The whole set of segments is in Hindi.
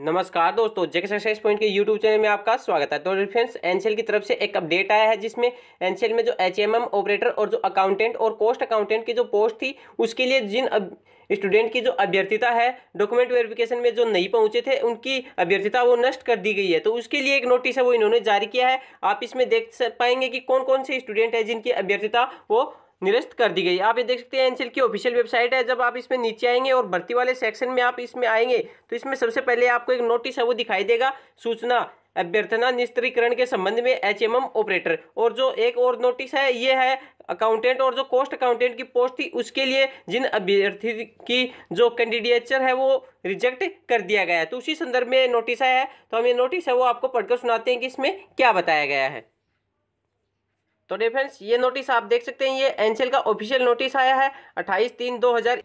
नमस्कार दोस्तों जेके सक्सेस पॉइंट के यूट्यूब चैनल में आपका स्वागत है तो फ्रेंड्स एनसीएल की तरफ से एक अपडेट आया है जिसमें एनसीएल में जो एचएमएम ऑपरेटर और जो अकाउंटेंट और कोस्ट अकाउंटेंट की जो पोस्ट थी उसके लिए जिन अब... स्टूडेंट की जो अभ्यर्थिता है डॉक्यूमेंट वेरिफिकेशन में जो नहीं पहुंचे थे उनकी अभ्यर्थता वो नष्ट कर दी गई है तो उसके लिए एक नोटिस है वो इन्होंने जारी किया है आप इसमें देख पाएंगे कि कौन कौन से स्टूडेंट है जिनकी अभ्यर्थता वो निरस्त कर दी गई आप ये देख सकते हैं एनसीएल की ऑफिशियल वेबसाइट है जब आप इसमें नीचे आएंगे और भर्ती वाले सेक्शन में आप इसमें आएंगे तो इसमें सबसे पहले आपको एक नोटिस है वो दिखाई देगा सूचना अभ्यर्थना निस्तरीकरण के संबंध में एच एम ऑपरेटर और जो एक और नोटिस है ये है अकाउंटेंट और जो कोस्ट अकाउंटेंट की पोस्ट थी उसके लिए जिन अभ्यर्थी की जो कैंडिडेचर है वो रिजेक्ट कर दिया गया है तो उसी संदर्भ में नोटिस आया है तो हम ये नोटिस है वो आपको पढ़कर सुनाते हैं कि इसमें क्या बताया गया है तो फ्रेंड्स ये नोटिस आप देख सकते हैं ये एनसीएल का ऑफिशियल नोटिस आया है अट्ठाईस तीन दो हज़ार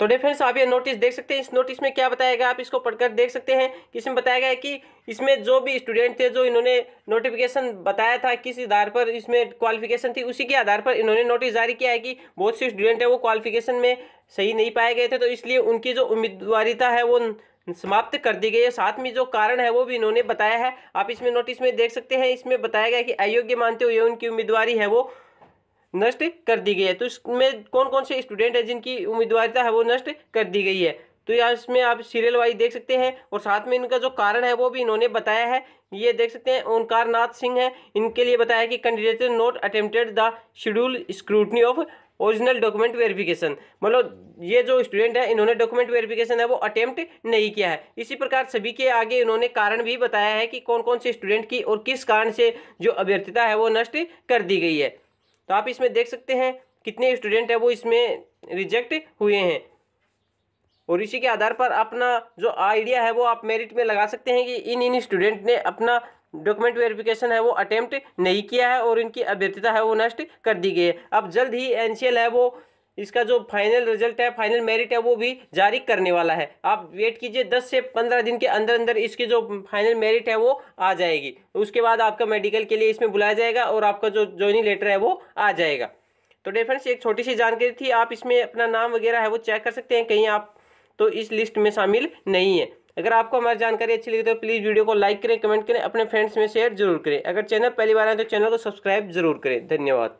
तो फ्रेंड्स आप ये नोटिस देख सकते हैं इस नोटिस में क्या बताया गया आप इसको पढ़कर देख सकते हैं इसमें बताया गया है कि इसमें जो भी स्टूडेंट थे जो इन्होंने नोटिफिकेशन बताया था किस आधार पर इसमें क्वालिफिकेशन थी उसी के आधार पर इन्होंने नोटिस जारी किया है कि बहुत से स्टूडेंट हैं वो क्वालिफिकेशन में सही नहीं पाए गए थे तो इसलिए उनकी जो उम्मीदवारिता है वो समाप्त कर दी गई है साथ में जो कारण है वो भी इन्होंने बताया है आप इसमें नोटिस में देख सकते हैं इसमें बताया गया कि अयोग्य मानते हुए उनकी उम्मीदवारी है वो नष्ट कर दी गई है तो इसमें कौन कौन से स्टूडेंट हैं जिनकी उम्मीदवारिता है वो नष्ट कर दी गई है तो यार इसमें आप सीरियल वाइज देख सकते हैं और साथ में इनका जो कारण है वो भी इन्होंने बताया है ये देख सकते हैं ओंकार नाथ सिंह है इनके लिए बताया कि candidate not attempted the schedule scrutiny of original document verification मतलब ये जो स्टूडेंट है इन्होंने डॉक्यूमेंट वेरिफिकेशन है वो अटेम्प्ट नहीं किया है इसी प्रकार सभी के आगे इन्होंने कारण भी बताया है कि कौन कौन से स्टूडेंट की और किस कारण से जो अभ्यर्थता है वो नष्ट कर दी गई है तो आप इसमें देख सकते हैं कितने स्टूडेंट है वो इसमें रिजेक्ट हुए हैं और इसी के आधार पर अपना जो आइडिया है वो आप मेरिट में लगा सकते हैं कि इन इन स्टूडेंट ने अपना डॉक्यूमेंट वेरिफिकेशन है वो अटेम्प्ट नहीं किया है और इनकी अभ्यर्थिता है वो नष्ट कर दी गई है अब जल्द ही एन है वो इसका जो फाइनल रिजल्ट है फाइनल मेरिट है वो भी जारी करने वाला है आप वेट कीजिए 10 से 15 दिन के अंदर अंदर इसकी जो फाइनल मेरिट है वो आ जाएगी उसके बाद आपका मेडिकल के लिए इसमें बुलाया जाएगा और आपका जो ज्वाइनिंग लेटर है वो आ जाएगा तो डेफेंस एक छोटी सी जानकारी थी आप इसमें अपना नाम वगैरह है वो चेक कर सकते हैं कहीं आप तो इस लिस्ट में शामिल नहीं है अगर आपको हमारी जानकारी अच्छी लगी तो प्लीज़ वीडियो को लाइक करें कमेंट करें अपने फ्रेंड्स में शेयर जरूर करें अगर चैनल पहली बार आए तो चैनल को सब्सक्राइब जरूर करें धन्यवाद